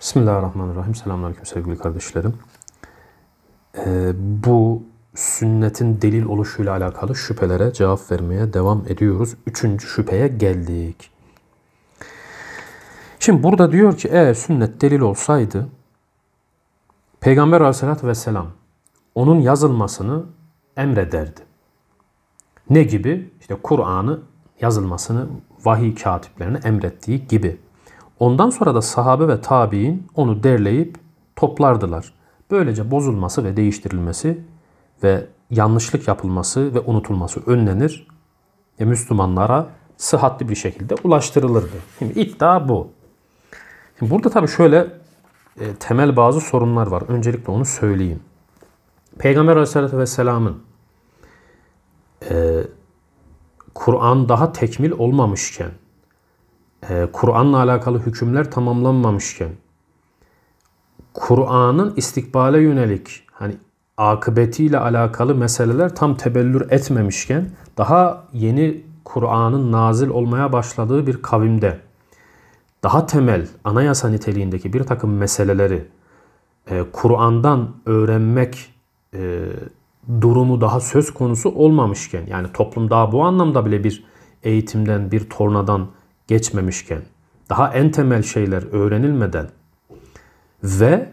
Bismillahirrahmanirrahim. Selamünaleyküm sevgili kardeşlerim. Ee, bu sünnetin delil oluşuyla alakalı şüphelere cevap vermeye devam ediyoruz. Üçüncü şüpheye geldik. Şimdi burada diyor ki eğer sünnet delil olsaydı Peygamber aleyhissalatü vesselam onun yazılmasını emrederdi. Ne gibi? İşte Kur'an'ı yazılmasını vahiy katiplerine emrettiği gibi. Ondan sonra da sahabe ve tabi'in onu derleyip toplardılar. Böylece bozulması ve değiştirilmesi ve yanlışlık yapılması ve unutulması önlenir ve Müslümanlara sıhhatli bir şekilde ulaştırılırdı. Şimdi iddia bu. Şimdi burada tabii şöyle e, temel bazı sorunlar var. Öncelikle onu söyleyeyim. Peygamber aleyhissalatü vesselamın e, Kur'an daha tekmil olmamışken ee, Kur'an'la alakalı hükümler tamamlanmamışken Kur'an'ın istikbale yönelik hani akıbetiyle alakalı meseleler tam tebellür etmemişken daha yeni Kur'an'ın nazil olmaya başladığı bir kavimde daha temel anayasa niteliğindeki bir takım meseleleri e, Kur'an'dan öğrenmek e, durumu daha söz konusu olmamışken yani toplum daha bu anlamda bile bir eğitimden, bir tornadan geçmemişken, daha en temel şeyler öğrenilmeden ve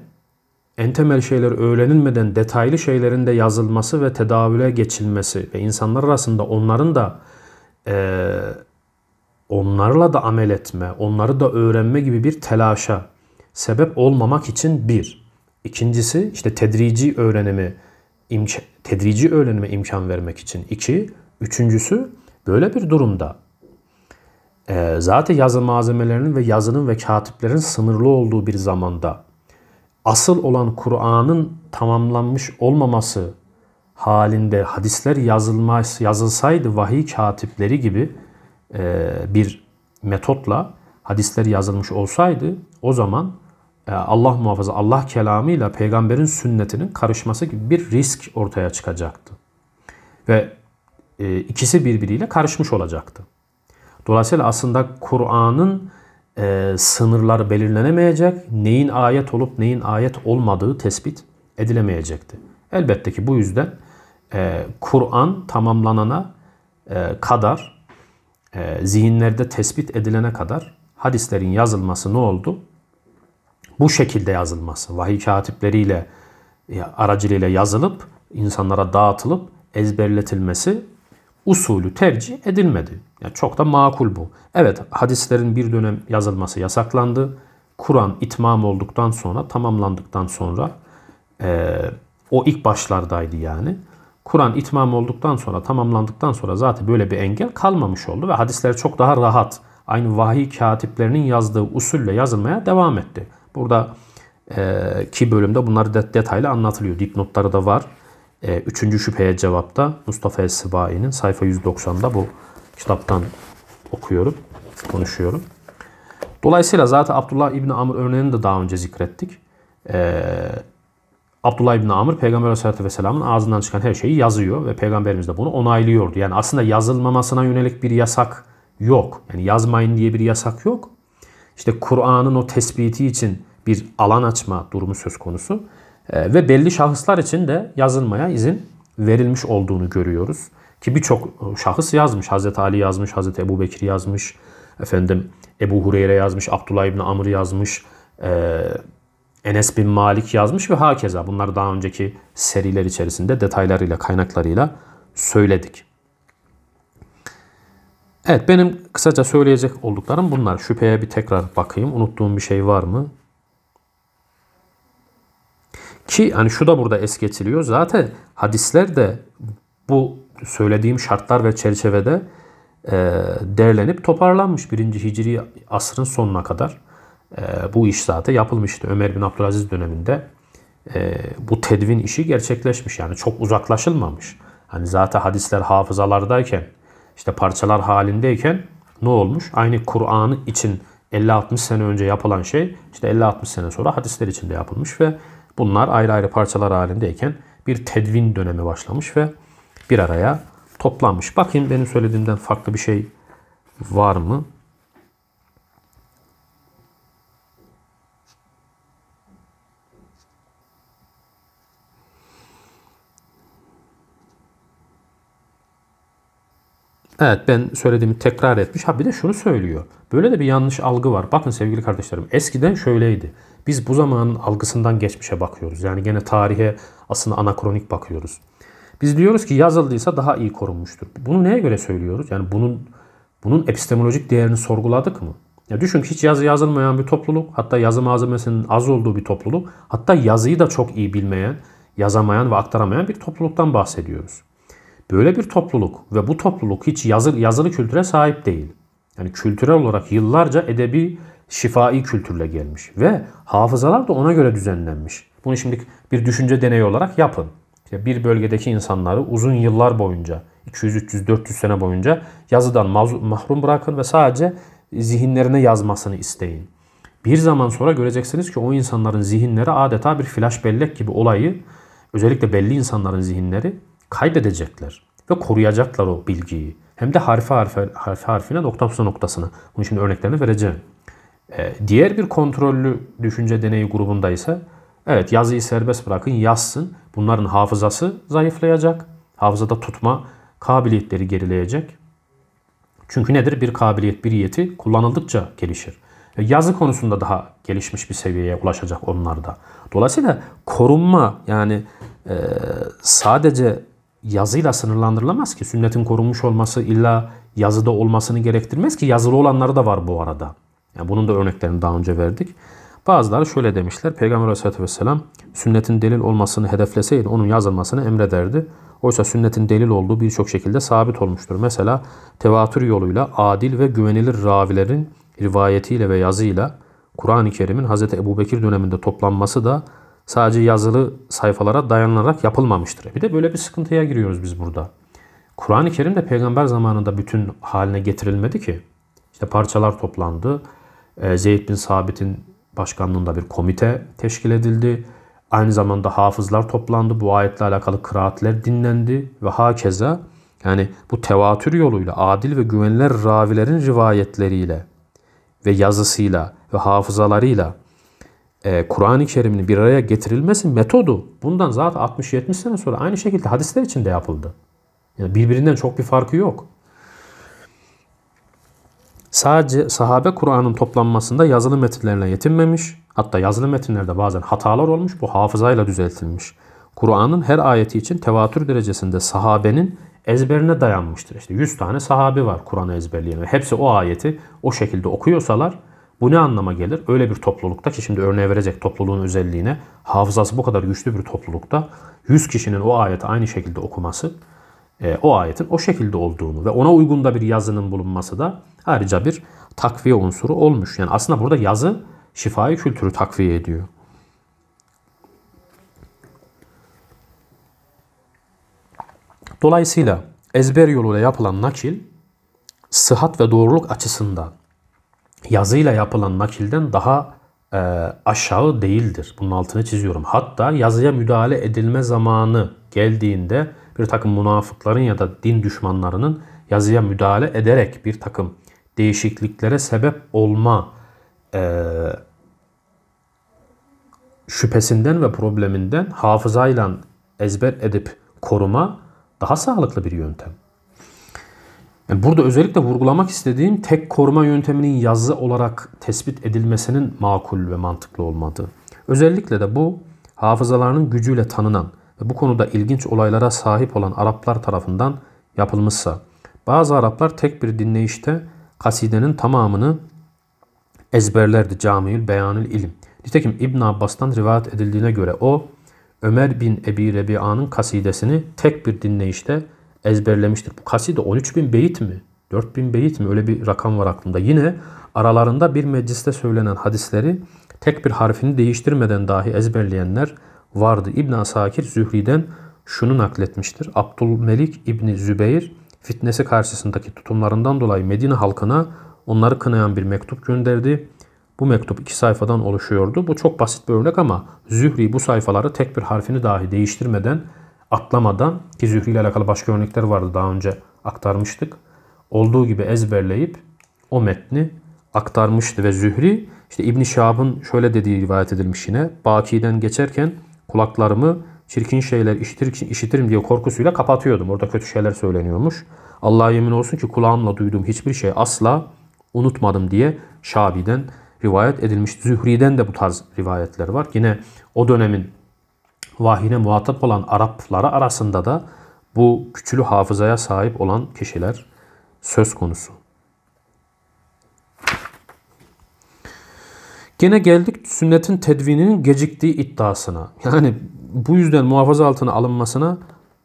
en temel şeyler öğrenilmeden detaylı şeylerin de yazılması ve tedavüle geçilmesi ve insanlar arasında onların da e, onlarla da amel etme, onları da öğrenme gibi bir telaşa sebep olmamak için bir. İkincisi işte tedrici öğrenimi imka, tedrici öğrenime imkan vermek için iki. Üçüncüsü böyle bir durumda e, zaten yazı malzemelerinin ve yazının ve katiplerin sınırlı olduğu bir zamanda asıl olan Kur'an'ın tamamlanmış olmaması halinde hadisler yazılmaz, yazılsaydı vahiy katipleri gibi e, bir metotla hadisler yazılmış olsaydı o zaman e, Allah muhafaza Allah kelamıyla peygamberin sünnetinin karışması gibi bir risk ortaya çıkacaktı. Ve e, ikisi birbiriyle karışmış olacaktı. Dolayısıyla aslında Kur'an'ın e, sınırları belirlenemeyecek, neyin ayet olup neyin ayet olmadığı tespit edilemeyecekti. Elbette ki bu yüzden e, Kur'an tamamlanana e, kadar, e, zihinlerde tespit edilene kadar hadislerin yazılması ne oldu? Bu şekilde yazılması, vahiy katipleriyle, aracılığıyla yazılıp, insanlara dağıtılıp ezberletilmesi usulü tercih edilmedi. Yani çok da makul bu. Evet hadislerin bir dönem yazılması yasaklandı. Kur'an itmam olduktan sonra, tamamlandıktan sonra e, o ilk başlardaydı yani. Kur'an itmam olduktan sonra, tamamlandıktan sonra zaten böyle bir engel kalmamış oldu ve hadisler çok daha rahat. Aynı vahiy katiplerinin yazdığı usulle yazılmaya devam etti. Burada e, ki bölümde bunlar detaylı anlatılıyor. Dipnotları da var. E, üçüncü şüpheye cevapta Mustafa Es-Sibai'nin sayfa 190'da bu kitaptan okuyorum, konuşuyorum. Dolayısıyla zaten Abdullah İbni Amr örneğini de daha önce zikrettik. Ee, Abdullah İbni Amr Peygamber Aleyhisselatü Vesselam'ın ağzından çıkan her şeyi yazıyor ve Peygamberimiz de bunu onaylıyordu. Yani aslında yazılmamasına yönelik bir yasak yok. Yani yazmayın diye bir yasak yok. İşte Kur'an'ın o tespiti için bir alan açma durumu söz konusu. Ee, ve belli şahıslar için de yazılmaya izin verilmiş olduğunu görüyoruz. Ki birçok e, şahıs yazmış. Hazreti Ali yazmış, Hazreti Ebu Bekir yazmış, efendim Ebu Hureyre yazmış, Abdullah İbni Amr yazmış, e, Enes bin Malik yazmış ve hakeza. Bunları daha önceki seriler içerisinde detaylarıyla, kaynaklarıyla söyledik. Evet benim kısaca söyleyecek olduklarım bunlar. Şüpheye bir tekrar bakayım. Unuttuğum bir şey var mı? Ki hani şu da burada es geçiliyor. Zaten hadisler de bu söylediğim şartlar ve çerçevede e, derlenip toparlanmış. birinci Hicri asrın sonuna kadar e, bu iş zaten yapılmıştı. Ömer bin Abdülaziz döneminde e, bu tedvin işi gerçekleşmiş. Yani çok uzaklaşılmamış. Hani zaten hadisler hafızalardayken işte parçalar halindeyken ne olmuş? Aynı Kur'an'ı için 50-60 sene önce yapılan şey işte 50-60 sene sonra hadisler içinde yapılmış ve Bunlar ayrı ayrı parçalar halindeyken bir tedvin dönemi başlamış ve bir araya toplanmış. Bakayım benim söylediğimden farklı bir şey var mı? Evet ben söylediğimi tekrar etmiş. Ha bir de şunu söylüyor. Böyle de bir yanlış algı var. Bakın sevgili kardeşlerim eskiden şöyleydi. Biz bu zamanın algısından geçmişe bakıyoruz. Yani gene tarihe aslında anakronik bakıyoruz. Biz diyoruz ki yazıldıysa daha iyi korunmuştur. Bunu neye göre söylüyoruz? Yani bunun bunun epistemolojik değerini sorguladık mı? Ya düşün ki hiç yazı yazılmayan bir topluluk, hatta yazı malzemesinin az olduğu bir topluluk, hatta yazıyı da çok iyi bilmeyen, yazamayan ve aktaramayan bir topluluktan bahsediyoruz. Böyle bir topluluk ve bu topluluk hiç yazılı yazılı kültüre sahip değil. Yani kültürel olarak yıllarca edebi şifai kültürle gelmiş ve hafızalar da ona göre düzenlenmiş. Bunu şimdi bir düşünce deneyi olarak yapın. İşte bir bölgedeki insanları uzun yıllar boyunca 200, 300, 400 sene boyunca yazıdan mahrum bırakın ve sadece zihinlerine yazmasını isteyin. Bir zaman sonra göreceksiniz ki o insanların zihinleri adeta bir flash bellek gibi olayı özellikle belli insanların zihinleri Kaybedecekler ve koruyacaklar o bilgiyi. Hem de harfi harfi, harfi harfine noktasına noktasını Bunun için örneklerini vereceğim. Ee, diğer bir kontrollü düşünce deneyi grubunda ise evet yazıyı serbest bırakın yazsın. Bunların hafızası zayıflayacak. Hafızada tutma kabiliyetleri gerileyecek. Çünkü nedir? Bir kabiliyet, bir yeti kullanıldıkça gelişir. Yazı konusunda daha gelişmiş bir seviyeye ulaşacak onlar da. Dolayısıyla korunma yani e, sadece yazıyla sınırlandırılamaz ki. Sünnetin korunmuş olması illa yazıda olmasını gerektirmez ki. Yazılı olanları da var bu arada. Yani bunun da örneklerini daha önce verdik. Bazıları şöyle demişler. Peygamber aleyhissalatü vesselam sünnetin delil olmasını hedefleseydi onun yazılmasını emrederdi. Oysa sünnetin delil olduğu birçok şekilde sabit olmuştur. Mesela tevatür yoluyla adil ve güvenilir ravilerin rivayetiyle ve yazıyla Kur'an-ı Kerim'in Hz. Ebubekir döneminde toplanması da Sadece yazılı sayfalara dayanılarak yapılmamıştır. Bir de böyle bir sıkıntıya giriyoruz biz burada. Kur'an-ı Kerim de peygamber zamanında bütün haline getirilmedi ki. İşte parçalar toplandı. Ee, Zeyd bin Sabit'in başkanlığında bir komite teşkil edildi. Aynı zamanda hafızlar toplandı. Bu ayetle alakalı kıraatler dinlendi ve hakeza yani bu tevatür yoluyla adil ve güvenilir ravilerin rivayetleriyle ve yazısıyla ve hafızalarıyla e, Kur'an-ı Kerim'in bir araya getirilmesi metodu bundan zaten 60-70 sene sonra aynı şekilde hadisler için de yapıldı. Yani birbirinden çok bir farkı yok. Sadece sahabe Kur'an'ın toplanmasında yazılı metinlerle yetinmemiş. Hatta yazılı metinlerde bazen hatalar olmuş. Bu hafızayla düzeltilmiş. Kur'an'ın her ayeti için tevatür derecesinde sahabenin ezberine dayanmıştır. İşte 100 tane sahabi var Kur'an'ı ezberleyen. Hepsi o ayeti o şekilde okuyorsalar bu ne anlama gelir? Öyle bir toplulukta ki şimdi örneğe verecek topluluğun özelliğine hafızası bu kadar güçlü bir toplulukta 100 kişinin o ayeti aynı şekilde okuması e, o ayetin o şekilde olduğunu ve ona uygun da bir yazının bulunması da ayrıca bir takviye unsuru olmuş. Yani aslında burada yazı şifai kültürü takviye ediyor. Dolayısıyla ezber yoluyla yapılan nakil sıhhat ve doğruluk açısından yazıyla yapılan nakilden daha e, aşağı değildir. Bunun altını çiziyorum. Hatta yazıya müdahale edilme zamanı geldiğinde bir takım münafıkların ya da din düşmanlarının yazıya müdahale ederek bir takım değişikliklere sebep olma e, şüphesinden ve probleminden hafızayla ezber edip koruma daha sağlıklı bir yöntem. Yani burada özellikle vurgulamak istediğim tek koruma yönteminin yazı olarak tespit edilmesinin makul ve mantıklı olmadığı. Özellikle de bu hafızalarının gücüyle tanınan ve bu konuda ilginç olaylara sahip olan Araplar tarafından yapılmışsa bazı Araplar tek bir dinleyişte kasidenin tamamını ezberlerdi Camiül Beyanül İlim. Nitekim İbn Abbas'tan rivayet edildiğine göre o Ömer bin Ebi Rebi'a'nın kasidesini tek bir dinleyişte ezberlemiştir. Bu kaside 13 bin beyit mi? 4 bin beyit mi? Öyle bir rakam var aklımda. Yine aralarında bir mecliste söylenen hadisleri tek bir harfini değiştirmeden dahi ezberleyenler vardı. İbn Asakir Zühri'den şunu nakletmiştir. Abdülmelik İbni Zübeyir fitnesi karşısındaki tutumlarından dolayı Medine halkına onları kınayan bir mektup gönderdi. Bu mektup iki sayfadan oluşuyordu. Bu çok basit bir örnek ama Zühri bu sayfaları tek bir harfini dahi değiştirmeden atlamadan ki Zühri ile alakalı başka örnekler vardı daha önce aktarmıştık. Olduğu gibi ezberleyip o metni aktarmıştı ve Zühri işte İbn Şabın şöyle dediği rivayet edilmiş yine. Baki'den geçerken kulaklarımı çirkin şeyler işitir, işitirim diye korkusuyla kapatıyordum. Orada kötü şeyler söyleniyormuş. Allah'a yemin olsun ki kulağımla duyduğum hiçbir şey asla unutmadım diye Şabi'den rivayet edilmiş. Zühri'den de bu tarz rivayetler var. Yine o dönemin Vahine muhatap olan Araplara arasında da bu küçülü hafızaya sahip olan kişiler söz konusu. Gene geldik sünnetin tedvininin geciktiği iddiasına. Yani bu yüzden muhafaza altına alınmasına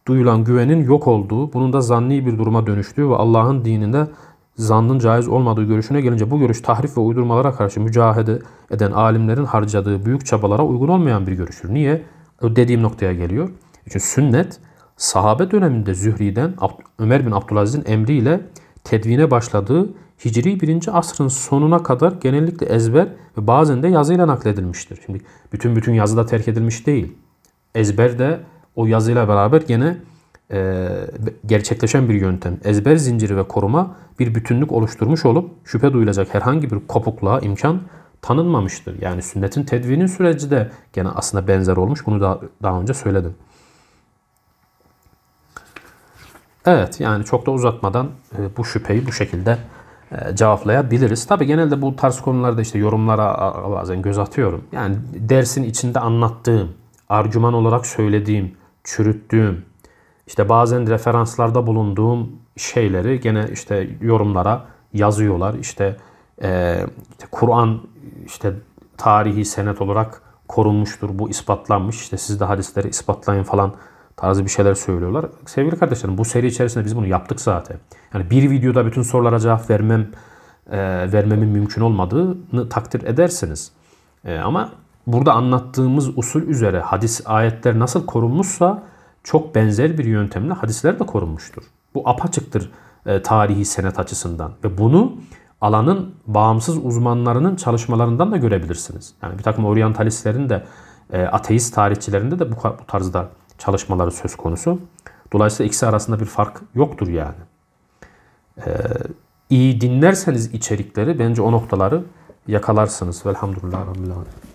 duyulan güvenin yok olduğu, bunun da zanni bir duruma dönüştüğü ve Allah'ın dininde zannın caiz olmadığı görüşüne gelince bu görüş tahrif ve uydurmalara karşı mücahede eden alimlerin harcadığı büyük çabalara uygun olmayan bir görüştür. Niye? dediğim noktaya geliyor. Çünkü sünnet sahabe döneminde Zühri'den Ömer bin Abdülaziz'in emriyle tedvine başladığı Hicri 1. asrın sonuna kadar genellikle ezber ve bazen de yazıyla nakledilmiştir. Şimdi bütün bütün yazıda terk edilmiş değil. Ezber de o yazıyla beraber gene e, gerçekleşen bir yöntem. Ezber zinciri ve koruma bir bütünlük oluşturmuş olup şüphe duyulacak herhangi bir kopukluğa imkan tanınmamıştır. Yani sünnetin tedvinin süreci de gene aslında benzer olmuş. Bunu da daha önce söyledim. Evet yani çok da uzatmadan e, bu şüpheyi bu şekilde e, cevaplayabiliriz. Tabi genelde bu tarz konularda işte yorumlara bazen göz atıyorum. Yani dersin içinde anlattığım, argüman olarak söylediğim, çürüttüğüm, işte bazen referanslarda bulunduğum şeyleri gene işte yorumlara yazıyorlar. İşte, e, işte Kur'an işte tarihi senet olarak korunmuştur. Bu ispatlanmış. İşte siz de hadisleri ispatlayın falan tarzı bir şeyler söylüyorlar. Sevgili kardeşlerim bu seri içerisinde biz bunu yaptık zaten. Yani bir videoda bütün sorulara cevap vermem e, vermemin mümkün olmadığını takdir edersiniz. E, ama burada anlattığımız usul üzere hadis ayetler nasıl korunmuşsa çok benzer bir yöntemle hadisler de korunmuştur. Bu apaçıktır e, tarihi senet açısından ve bunu alanın bağımsız uzmanlarının çalışmalarından da görebilirsiniz. Yani bir takım oryantalistlerin de e, ateist tarihçilerinde de bu, tarzda çalışmaları söz konusu. Dolayısıyla ikisi arasında bir fark yoktur yani. E, iyi dinlerseniz içerikleri bence o noktaları yakalarsınız. Velhamdülillah Rabbil Alemin.